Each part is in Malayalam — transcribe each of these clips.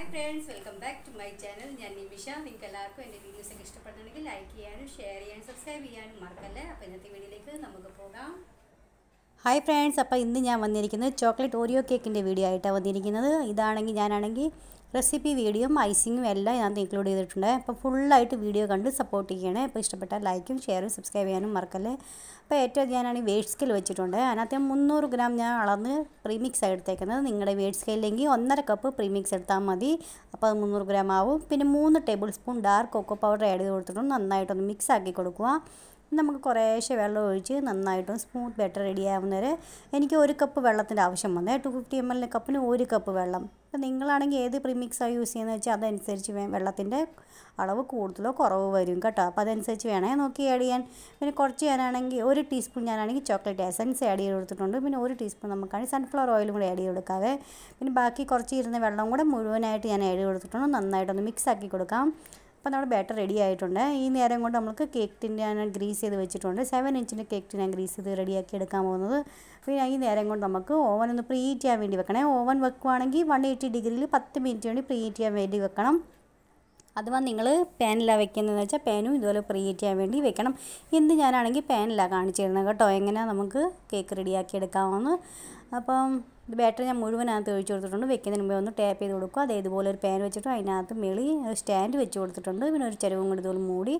hi friends welcome back to my channel ഞാൻ നിമിഷ നിങ്ങൾക്ക് എല്ലാവർക്കും എൻ്റെ വീഡിയോസൊക്കെ ഇഷ്ടപ്പെടുന്നുണ്ടെങ്കിൽ ലൈക്ക് ചെയ്യാനും ഷെയർ ചെയ്യാനും സബ്സ്ക്രൈബ് ചെയ്യാനും മറക്കല്ലേ അപ്പോൾ ഇന്നത്തെ വീഡിയോയിലേക്ക് നമുക്ക് പോകാം ഹായ് ഫ്രണ്ട്സ് അപ്പോൾ ഇന്ന് ഞാൻ വന്നിരിക്കുന്നത് ചോക്ലേറ്റ് ഓരിയോ കേക്കിൻ്റെ വീഡിയോ ആയിട്ടാണ് വന്നിരിക്കുന്നത് ഇതാണെങ്കിൽ ഞാനാണെങ്കിൽ റെസിപ്പി വീഡിയോയും ഐസിങ്ങും എല്ലാം ഞാൻ ഇൻക്ലൂഡ് ചെയ്തിട്ടുണ്ട് അപ്പോൾ ഫുള്ളായിട്ട് വീഡിയോ കണ്ട് സപ്പോർട്ട് ചെയ്യണേ അപ്പോൾ ഇഷ്ടപ്പെട്ടാൽ ലൈക്കും ഷെയറും സബ്സ്ക്രൈബ് ചെയ്യാനും മറക്കല്ലേ അപ്പോൾ ഏറ്റവും ഞാനാണെങ്കിൽ വെയ്റ്റ് സ്കെയിൽ വെച്ചിട്ടുണ്ട് അതിനകത്ത് മുന്നൂറ് ഗ്രാം ഞാൻ അളന്ന് പ്രീമിക്സ് എടുത്തേക്കുന്നത് നിങ്ങളുടെ വെയ്റ്റ് സ്കെയിലെങ്കിൽ ഒന്നര കപ്പ് പ്രീമിക്സ് എടുത്താൽ മതി അപ്പോൾ അത് മുന്നൂറ് ഗ്രാം ആവും പിന്നെ മൂന്ന് tablespoon dark cocoa powder add ചെയ്ത് കൊടുത്തിട്ടുണ്ട് നന്നായിട്ടൊന്ന് മിക്സ് ആക്കി കൊടുക്കുക നമുക്ക് കുറേശ്ശെ വെള്ളം ഒഴിച്ച് നന്നായിട്ടും സ്മൂത്ത് ബെറ്റർ റെഡിയാവുന്നവരെ എനിക്ക് ഒരു കപ്പ് വെള്ളത്തിൻ്റെ ആവശ്യം വന്നേ ടു ഫിഫ്റ്റി എം എല്ലിൻ്റെ കപ്പിന് ഒരു കപ്പ് വെള്ളം അപ്പോൾ നിങ്ങളാണെങ്കിൽ ഏത് പ്രിമിക്സാണ് യൂസ് ചെയ്യുന്നത് വെച്ചാൽ അതനുസരിച്ച് വെള്ളത്തിൻ്റെ അളവ് കൂടുതലോ കുറവ് വരും കേട്ടോ അപ്പോൾ അതനുസരിച്ച് വേണേ നോക്കി ആഡ് ചെയ്യാൻ പിന്നെ കുറച്ച് ഞാനാണെങ്കിൽ ഒരു ടീസ്പൂൺ ഞാനാണെങ്കിൽ ചോക്ലേറ്റ് എസൻസ് ആഡ് ചെയ്ത് കൊടുത്തിട്ടുണ്ട് പിന്നെ ഒരു ടീസ്പൂൺ നമുക്കാണെങ്കിൽ സൺഫ്ലവർ ഓയിലും കൂടി ആഡ് ചെയ്ത് കൊടുക്കാവേ പിന്നെ ബാക്കി കുറച്ച് ഇരുന്ന വെള്ളം കൂടെ മുഴുവനായിട്ട് ഞാൻ ആഡ് ചെയ്ത് കൊടുത്തിട്ടുണ്ട് നന്നായിട്ടൊന്ന് മിക്സ് ആക്കി കൊടുക്കാം അപ്പോൾ നമ്മുടെ ബാറ്റർ റെഡി ആയിട്ടുണ്ട് ഈ നേരം കൊണ്ട് നമുക്ക് കേക്ക് ടിൻ ഞാൻ ഗ്രീസ് ചെയ്ത് വെച്ചിട്ടുണ്ട് സെവൻ ഇഞ്ചിൻ്റെ കേക്ക് ടിൻ ഞാൻ ഗ്രീസ് ചെയ്ത് റെഡിയാക്കി എടുക്കാൻ പോകുന്നത് പിന്നെ ഈ നേരം കൊണ്ട് നമുക്ക് ഓവൻ ഒന്ന് പ്രീ ഹീറ്റ് ചെയ്യാൻ വേണ്ടി വെക്കണേ ഓവൻ വെക്കുവാണെങ്കിൽ വൺ എയ്റ്റി ഡിഗ്രിയിൽ പത്ത് മിനിറ്റ് വേണ്ടി പ്രീ ഹീറ്റ് ചെയ്യാൻ വേണ്ടി വെക്കണം അഥവാ നിങ്ങൾ പാനിലാണ് വെക്കുന്നതെന്ന് വെച്ചാൽ പാനും ഇതുപോലെ പ്രീ ഹീറ്റ് ചെയ്യാൻ വേണ്ടി വെക്കണം ഇന്ന് ഞാനാണെങ്കിൽ പാനിലാണ് കാണിച്ചു തരുന്നത് കേട്ടോ എങ്ങനെയാണ് നമുക്ക് കേക്ക് റെഡിയാക്കി എടുക്കാമെന്ന് അപ്പം ബാറ്ററി ഞാൻ മുഴുവനകത്ത് ഒഴിച്ചു കൊടുത്തിട്ടുണ്ട് വെക്കുന്നതിന് മുമ്പേ ഒന്ന് ടാപ്പ് ചെയ്ത് കൊടുക്കുക അതേ ഇതുപോലെ ഒരു പാൻ വെച്ചിട്ട് അതിനകത്ത് മേളി സ്റ്റാൻഡ് വെച്ച് കൊടുത്തിട്ടുണ്ട് പിന്നെ ഒരു ചിലവും കൂടി ഇതുപോലെ മൂടി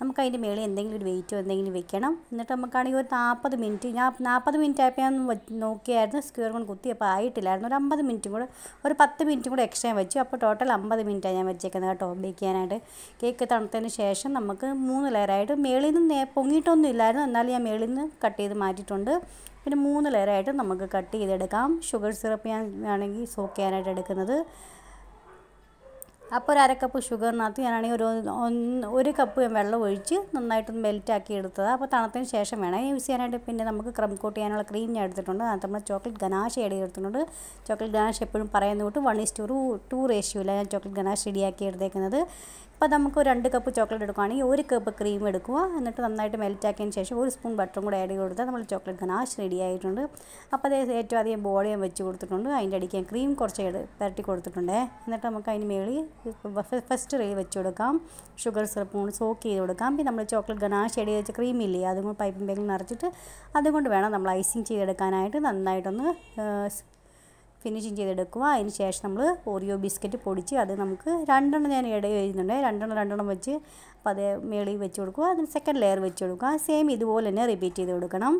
നമുക്ക് അതിൻ്റെ മേളിൽ എന്തെങ്കിലും ഒരു വെയിറ്റോ എന്തെങ്കിലും വെക്കണം എന്നിട്ട് നമുക്കാണെങ്കിൽ ഒരു നാൽപ്പത് മിനിറ്റ് ഞാൻ നാൽപ്പത് മിനിറ്റ് ആയപ്പോൾ ഞാൻ നോക്കിയായിരുന്നു സ്ക്വയർ കൊണ്ട് കുത്തി അപ്പോൾ ആയിട്ടില്ലായിരുന്നു ഒരു അമ്പത് മിനിറ്റും കൂടെ ഒരു പത്ത് മിനിറ്റും കൂടെ എക്സ്ട്രാ വെച്ചു അപ്പോൾ ടോട്ടൽ അമ്പത് മിനിറ്റാണ് ഞാൻ വെച്ചേക്കുന്നത് കേട്ടോ ബേക്ക് ചെയ്യാനായിട്ട് കേക്ക് തണുത്തതിന് ശേഷം നമുക്ക് മൂന്ന് ലെയറായിട്ട് മേളിൽ നിന്ന് പൊങ്ങിയിട്ടൊന്നും ഇല്ലായിരുന്നു എന്നാലും ഞാൻ മേളിൽ നിന്ന് കട്ട് ചെയ്ത് മാറ്റിയിട്ടുണ്ട് പിന്നെ മൂന്ന് ലെയറായിട്ട് നമുക്ക് കട്ട് ചെയ്തെടുക്കാം ഷുഗർ സിറപ്പ് ഞാൻ ആണെങ്കിൽ സോക്ക് ചെയ്യാനായിട്ട് എടുക്കുന്നത് അപ്പോൾ ഒരു അരക്കപ്പ് ഷുഗറിനകത്ത് ഞാനാണെങ്കിൽ ഒരു ഒരു കപ്പ് വെള്ളം ഒഴിച്ച് നന്നായിട്ടൊന്ന് മെൽറ്റാക്കി എടുത്തത് അപ്പോൾ തണുത്തതിന് ശേഷം വേണം യൂസ് ചെയ്യാനായിട്ട് പിന്നെ നമുക്ക് ക്രം കോട്ട് ചെയ്യാനുള്ള ക്രീം ഞാൻ എടുത്തിട്ടുണ്ട് അതിനകത്ത് നമ്മൾ ചോക്ലേറ്റ് ഗനാഷ് ഏഡ് ചെയ്തെടുത്തിട്ടുണ്ട് ചോക്ലേറ്റ് ഗനാഷ് എപ്പോഴും പറയുന്നത് തൊട്ട് വൺ ഇസ്റ്റു ഒരു ടു റേഷ്യോയിലാണ് ഞാൻ ചോക്ലേറ്റ് ഗനാഷ് റെഡിയാക്കി എടുത്തേക്കുന്നത് അപ്പോൾ നമുക്ക് രണ്ട് കപ്പ് ചോക്ലേറ്റ് എടുക്കുകയാണെങ്കിൽ ഒരു കപ്പ് ക്രീം എടുക്കുക എന്നിട്ട് നന്നായിട്ട് മെൽറ്റാക്കിയതിന് ശേഷം ഒരു സ്പൂൺ ബട്ടറും കൂടെ ആഡ് ചെയ്ത് കൊടുത്താൽ നമ്മൾ ചോക്ലേറ്റ് ഗനാഷ് റെഡി ആയിട്ടുണ്ട് അപ്പോൾ അത് ഏറ്റവും അധികം ബോൾ ഞാൻ വെച്ച് കൊടുത്തിട്ടുണ്ട് അതിൻ്റെ അടിക്ക് ക്രീം കുറച്ച് പരട്ടി കൊടുത്തിട്ടുണ്ട് എന്നിട്ട് നമുക്ക് അതിന് മേളിൽ ഫസ്റ്റ് റേ വെച്ച് കൊടുക്കാം ഷുഗർ സിറപ്പ് കൊണ്ട് സോക്ക് ചെയ്ത് കൊടുക്കാം പിന്നെ നമ്മൾ ചോക്ലേറ്റ് ഗനാശ് എടി വെച്ച ക്രീമില്ലേ അതും പൈപ്പിൻ ബാഗിൽ നിറച്ചിട്ട് അതുകൊണ്ട് വേണം നമ്മൾ ഐസിങ് ചെയ്തെടുക്കാനായിട്ട് നന്നായിട്ടൊന്ന് ഫിനിഷിങ് ചെയ്തെടുക്കുക അതിന് ശേഷം നമ്മൾ ഓറിയോ ബിസ്ക്കറ്റ് പൊടിച്ച് അത് നമുക്ക് രണ്ടെണ്ണം ഞാൻ ഇടയിൽ എഴുതുന്നുണ്ട് രണ്ടെണ്ണം രണ്ടെണ്ണം വെച്ച് അപ്പോൾ അതേ മേളിൽ വെച്ച് കൊടുക്കുക അതിന് സെക്കൻഡ് ലെയർ വെച്ച് കൊടുക്കുക സെയിം ഇതുപോലെ തന്നെ റിപ്പീറ്റ് ചെയ്ത് കൊടുക്കണം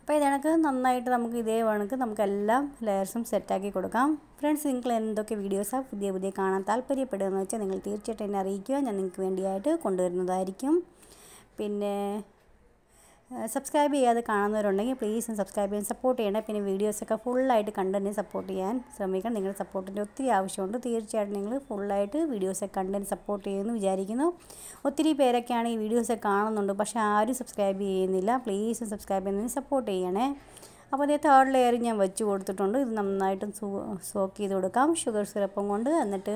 അപ്പോൾ ഇതേക്ക് നന്നായിട്ട് നമുക്ക് ഇതേ വേണമെങ്കിൽ നമുക്ക് എല്ലാ ലെയർസും സെറ്റാക്കി കൊടുക്കാം ഫ്രണ്ട്സ് നിങ്ങൾ എന്തൊക്കെ വീഡിയോസാണ് പുതിയ പുതിയ കാണാൻ താല്പര്യപ്പെടുകയെന്ന് വെച്ചാൽ നിങ്ങൾ തീർച്ചയായിട്ടും എന്നെ അറിയിക്കുക ഞാൻ നിങ്ങൾക്ക് വേണ്ടിയായിട്ട് കൊണ്ടുവരുന്നതായിരിക്കും പിന്നെ സബ്സ്ക്രൈബ് ചെയ്യാതെ കാണുന്നവരുണ്ടെങ്കിൽ പ്ലീസ് സബ്സ്ക്രൈബ് ചെയ്യാൻ സപ്പോർട്ട് ചെയ്യണം പിന്നെ വീഡിയോസൊക്കെ ഫുള്ളായിട്ട് കണ്ട് തന്നെ സപ്പോർട്ട് ചെയ്യാൻ ശ്രമിക്കണം നിങ്ങളുടെ സപ്പോർട്ടിൻ്റെ ഒത്തിരി ആവശ്യമുണ്ട് തീർച്ചയായിട്ടും നിങ്ങൾ ഫുള്ളായിട്ട് വീഡിയോസൊക്കെ കണ്ട് തന്നെ സപ്പോർട്ട് ചെയ്യുമെന്ന് വിചാരിക്കുന്നു ഒത്തിരി പേരൊക്കെയാണ് ഈ വീഡിയോസൊക്കെ കാണുന്നുണ്ട് പക്ഷേ ആരും സബ്സ്ക്രൈബ് ചെയ്യുന്നില്ല പ്ലീസ് സബ്സ്ക്രൈബ് ചെയ്യുന്നതിന് സപ്പോർട്ട് ചെയ്യണേ അപ്പോൾ അതേ തേർഡ് ലെയർ ഞാൻ വെച്ച് കൊടുത്തിട്ടുണ്ട് ഇത് നന്നായിട്ട് സോക്ക് ചെയ്ത് കൊടുക്കാം ഷുഗർ സിറപ്പും കൊണ്ട് എന്നിട്ട്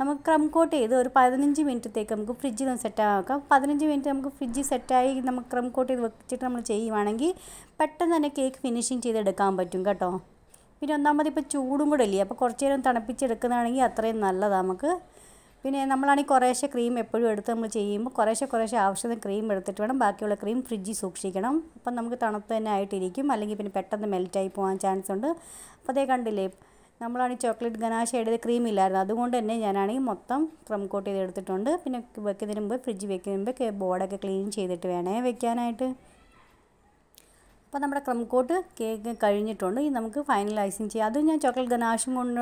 നമുക്ക് കോട്ട് ചെയ്ത് ഒരു പതിനഞ്ച് മിനിറ്റത്തേക്ക് നമുക്ക് ഫ്രിഡ്ജിൽ നിന്ന് സെറ്റ് ആക്കാം പതിനഞ്ച് മിനിറ്റ് നമുക്ക് ഫ്രിഡ്ജിൽ സെറ്റായി നമുക്ക് കോട്ട് ചെയ്ത് വെച്ചിട്ട് നമ്മൾ ചെയ്യുവാണെങ്കിൽ പെട്ടെന്ന് തന്നെ കേക്ക് ഫിനിഷിങ് ചെയ്തെടുക്കാൻ പറ്റും കേട്ടോ പിന്നെ ഒന്നാമത് ഇപ്പോൾ ചൂടും കൂടെ ഇല്ലേ അപ്പോൾ കുറച്ച് നേരം തണുപ്പിച്ചെടുക്കുന്നതാണെങ്കിൽ അത്രയും നല്ലതാണ് നമുക്ക് പിന്നെ നമ്മളാണെങ്കിൽ കുറേശ്ശെ ക്രീം എപ്പോഴും എടുത്ത് നമ്മൾ ചെയ്യുമ്പോൾ കുറേശ്ശെ കുറേശ്ശെ ആവശ്യത്തിന് ക്രീം എടുത്തിട്ട് വേണം ബാക്കിയുള്ള ക്രീം ഫ്രിഡ്ജിൽ സൂക്ഷിക്കണം അപ്പം നമുക്ക് തണുപ്പ് തന്നെ ആയിട്ടിരിക്കും അല്ലെങ്കിൽ പിന്നെ പെട്ടെന്ന് മെൽറ്റായി പോകാൻ ചാൻസ് ഉണ്ട് അപ്പോൾ അതേ കണ്ടില്ലേ നമ്മളാണ് ഈ ചോക്ലേറ്റ് ഗനാശ എടുത്ത് ക്രീമില്ലായിരുന്നു അതുകൊണ്ട് തന്നെ ഞാനാണെങ്കിൽ മൊത്തം ക്രം കോട്ട് ചെയ്ത് എടുത്തിട്ടുണ്ട് പിന്നെ വെക്കുന്നതിന് മുമ്പ് ഫ്രിഡ്ജ് വെക്കുന്നതിന് മുമ്പ് ബോർഡൊക്കെ ക്ലീൻ ചെയ്തിട്ട് വേണേ വെക്കാനായിട്ട് അപ്പോൾ നമ്മുടെ ക്രം കോട്ട് കേക്ക് കഴിഞ്ഞിട്ടുണ്ട് ഇനി നമുക്ക് ഫൈനലൈസിങ് ചെയ്യാം അതും ഞാൻ ചോക്ലേറ്റ് ഗനാഷും കൊണ്ട്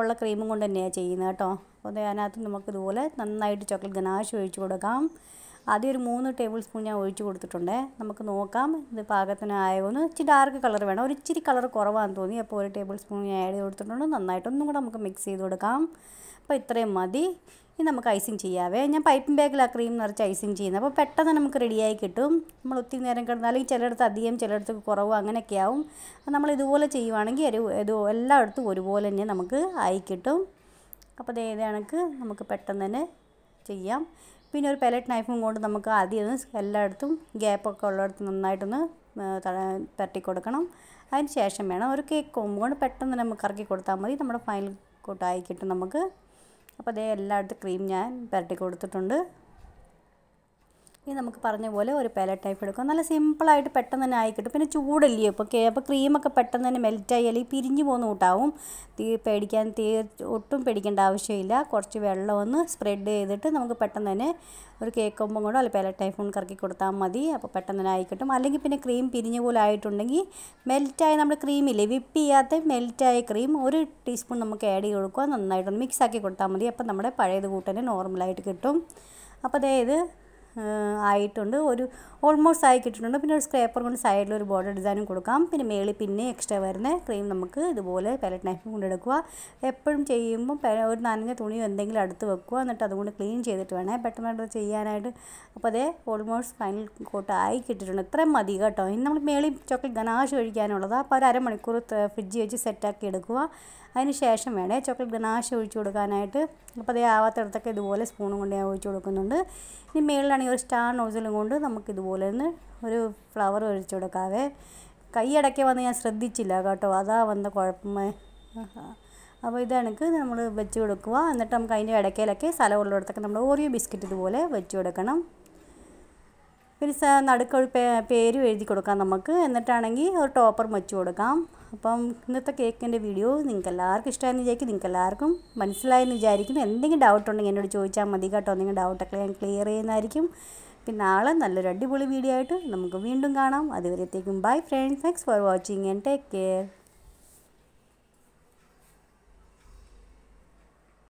ഉള്ള ക്രീമും കൊണ്ട് തന്നെയാണ് ചെയ്യുന്നത് കേട്ടോ അപ്പോൾ അതിനകത്ത് നമുക്ക് ഇതുപോലെ നന്നായിട്ട് ചോക്ലേറ്റ് ഗനാഷ് ഒഴിച്ചു കൊടുക്കാം ആദ്യം ഒരു മൂന്ന് ടേബിൾ സ്പൂൺ ഞാൻ ഒഴിച്ചു കൊടുത്തിട്ടുണ്ട് നമുക്ക് നോക്കാം ഇത് പാകത്തിനായോന്ന് ഇച്ചിരി ഡാർക്ക് കളർ വേണം ഒരു ഇച്ചിരി കളർ കുറവാണെന്ന് തോന്നി അപ്പോൾ ഒരു ടേബിൾ സ്പൂൺ ഞാൻ ആഡ് ചെയ്ത് കൊടുത്തിട്ടുണ്ട് നന്നായിട്ടൊന്നും കൂടെ നമുക്ക് മിക്സ് ചെയ്ത് കൊടുക്കാം അപ്പോൾ ഇത്രയും മതി ഇനി നമുക്ക് ഐസിങ് ചെയ്യാവേ ഞാൻ പൈപ്പിംഗ് ആ ക്രീം നിറച്ച് ഐസിങ് ചെയ്യുന്നത് അപ്പോൾ പെട്ടെന്ന് നമുക്ക് റെഡിയായി കിട്ടും നമ്മൾ ഒത്തിരി നേരം അല്ലെങ്കിൽ ചിലയിടത്ത് അധികം ചിലയിടത്ത് കുറവ് അങ്ങനെയൊക്കെ ആവും നമ്മൾ ഇതുപോലെ ചെയ്യുവാണെങ്കിൽ ഒരു ഇത് എല്ലായിടത്തും ഒരുപോലെ തന്നെ നമുക്ക് ആയി കിട്ടും അപ്പോൾ ഇതേ ഏതാണെങ്കിൽ നമുക്ക് പെട്ടെന്ന് തന്നെ ചെയ്യാം പിന്നെ ഒരു പെലറ്റ് നൈഫും കൊണ്ട് നമുക്ക് ആദ്യം എല്ലായിടത്തും ഗ്യാപ്പൊക്കെ ഉള്ളിടത്ത് നന്നായിട്ടൊന്ന് തട്ടിക്കൊടുക്കണം കൊടുക്കണം അതിന് ശേഷം വേണം ഒരു കേക്ക് കോമ്പ് കൊണ്ട് പെട്ടെന്ന് നമുക്ക് ഇറക്കി കൊടുത്താൽ മതി നമ്മുടെ ഫൈനൽ കൂട്ടായി കിട്ടും നമുക്ക് അപ്പോൾ അതേ എല്ലായിടത്തും ക്രീം ഞാൻ പരട്ടി കൊടുത്തിട്ടുണ്ട് ഇനി നമുക്ക് പറഞ്ഞ പോലെ ഒരു പാലറ്റ് ടൈപ്പ് എടുക്കാം നല്ല സിമ്പിളായിട്ട് പെട്ടെന്ന് തന്നെ ആയി കിട്ടും പിന്നെ ചൂടല്ലേ ഇപ്പോൾ കേ അപ്പോൾ ക്രീമൊക്കെ പെട്ടെന്ന് തന്നെ മെൽറ്റായി അല്ലെങ്കിൽ പിരിഞ്ഞു പോകുന്ന കൂട്ടാവും തീ പേടിക്കാൻ തീ ഒട്ടും പേടിക്കേണ്ട ആവശ്യമില്ല കുറച്ച് വെള്ളം ഒന്ന് സ്പ്രെഡ് ചെയ്തിട്ട് നമുക്ക് പെട്ടെന്ന് തന്നെ ഒരു കേക്ക് കൊമ്പും കൊണ്ടോ അല്ലെങ്കിൽ പേല ടൈഫോൺ കറക്കി കൊടുത്താൽ മതി അപ്പോൾ പെട്ടെന്ന് തന്നെ ആയിക്കിട്ടും അല്ലെങ്കിൽ പിന്നെ ക്രീം പിരിഞ്ഞ പോലെ ആയിട്ടുണ്ടെങ്കിൽ മെൽറ്റായ നമ്മുടെ ക്രീമില്ലേ വിപ്പ് ചെയ്യാത്ത മെൽറ്റായ ക്രീം ഒരു ടീസ്പൂൺ നമുക്ക് ആഡ് ചെയ്ത് കൊടുക്കുക നന്നായിട്ടൊന്ന് മിക്സ് ആക്കി കൊടുത്താൽ മതി അപ്പോൾ നമ്മുടെ പഴയത് കൂട്ടനെ നോർമലായിട്ട് കിട്ടും അപ്പോൾ അതായത് ആയിട്ടുണ്ട് ഒരു ഓൾമോസ്റ്റ് ആയി കിട്ടിയിട്ടുണ്ട് പിന്നെ ഒരു സ്ക്രേപ്പർ കൊണ്ട് സൈഡിൽ ഒരു ബോർഡർ ഡിസൈനും കൊടുക്കാം പിന്നെ മേളിൽ പിന്നെ എക്സ്ട്രാ വരുന്ന ക്രീം നമുക്ക് ഇതുപോലെ പാലറ്റ് നൈഫ് കൊണ്ടെടുക്കുക എപ്പോഴും ചെയ്യുമ്പോൾ ഒരു നനഞ്ഞ തുണിയോ എന്തെങ്കിലും അടുത്ത് വെക്കുക എന്നിട്ട് അതുകൊണ്ട് ക്ലീൻ ചെയ്തിട്ട് വേണേ പെട്ടെന്ന് പെട്ടെന്ന് ചെയ്യാനായിട്ട് അപ്പോൾ അതേ ഓൾമോസ്റ്റ് ഫൈനൽ കോട്ട് കിട്ടിയിട്ടുണ്ട് ഇത്രയും മതി കേട്ടോ ഇനി നമ്മൾ മേളിൽ ചോക്ലേറ്റ് ഗനാഷ് ഒഴിക്കാനുള്ളതാണ് അപ്പോൾ ഒരു അരമണിക്കൂർ ഫ്രിഡ്ജ് വെച്ച് സെറ്റാക്കി എടുക്കുക അതിന് ശേഷം വേണേ ചോക്ലേറ്റ് ഗനാഷ് ഒഴിച്ചു കൊടുക്കാനായിട്ട് അപ്പോൾ അതേ ആവാത്തടത്തൊക്കെ ഇതുപോലെ സ്പൂണും കൊണ്ട് ഞാൻ ഒഴിച്ചു കൊടുക്കുന്നുണ്ട് ഇനി മേളിലാണെങ്കിൽ ഒരു സ്റ്റാർ നോസിലും കൊണ്ട് നമുക്ക് ഇതുപോലെ ഒന്ന് ഒരു ഫ്ലവർ ഒഴിച്ചു കൊടുക്കാവേ കൈയടക്കി വന്ന് ഞാൻ ശ്രദ്ധിച്ചില്ല കേട്ടോ അതാ വന്ന കുഴപ്പമേ അപ്പോൾ ഇതണക്ക് നമ്മൾ വെച്ച് കൊടുക്കുക എന്നിട്ട് നമുക്ക് അതിൻ്റെ ഇടയ്ക്കയിലൊക്കെ സ്ഥലമുള്ളിടത്തൊക്കെ നമ്മൾ ഓരോ ബിസ്ക്കറ്റ് ഇതുപോലെ വെച്ച് കൊടുക്കണം ഒരു നടുക്ക് ഒരു പേരും എഴുതി കൊടുക്കാം നമുക്ക് എന്നിട്ടാണെങ്കിൽ ഒരു ടോപ്പർ വെച്ച് കൊടുക്കാം അപ്പം ഇന്നത്തെ കേക്കിൻ്റെ വീഡിയോ നിങ്ങൾക്ക് എല്ലാവർക്കും ഇഷ്ടമായെന്ന് വിചാരിക്കും നിങ്ങൾക്ക് എല്ലാവർക്കും മനസ്സിലായെന്ന് വിചാരിക്കുന്നു എന്തെങ്കിലും ഡൗട്ട് ഉണ്ടെങ്കിൽ എന്നോട് ചോദിച്ചാൽ മതി കേട്ടോ എന്തെങ്കിലും ഡൗട്ടൊക്കെ ഞാൻ ക്ലിയർ ചെയ്യുന്നതായിരിക്കും പിന്നെ നാളെ നല്ലൊരു അടിപൊളി വീഡിയോ ആയിട്ട് നമുക്ക് വീണ്ടും കാണാം അതുവരെത്തേക്കും bye friends thanks for watching and take care